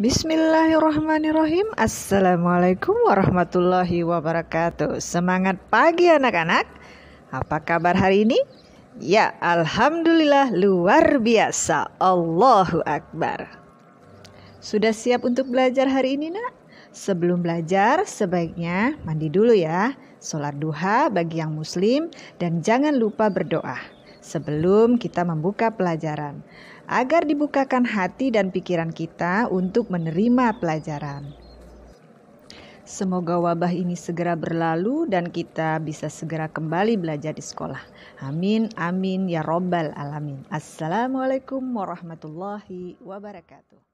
Bismillahirrahmanirrahim Assalamualaikum warahmatullahi wabarakatuh Semangat pagi anak-anak Apa kabar hari ini? Ya Alhamdulillah luar biasa Allahu Akbar Sudah siap untuk belajar hari ini nak? Sebelum belajar sebaiknya mandi dulu ya Sholat duha bagi yang muslim Dan jangan lupa berdoa sebelum kita membuka pelajaran, agar dibukakan hati dan pikiran kita untuk menerima pelajaran. Semoga wabah ini segera berlalu dan kita bisa segera kembali belajar di sekolah. Amin, amin, ya Robbal 'Alamin. Assalamualaikum warahmatullahi wabarakatuh.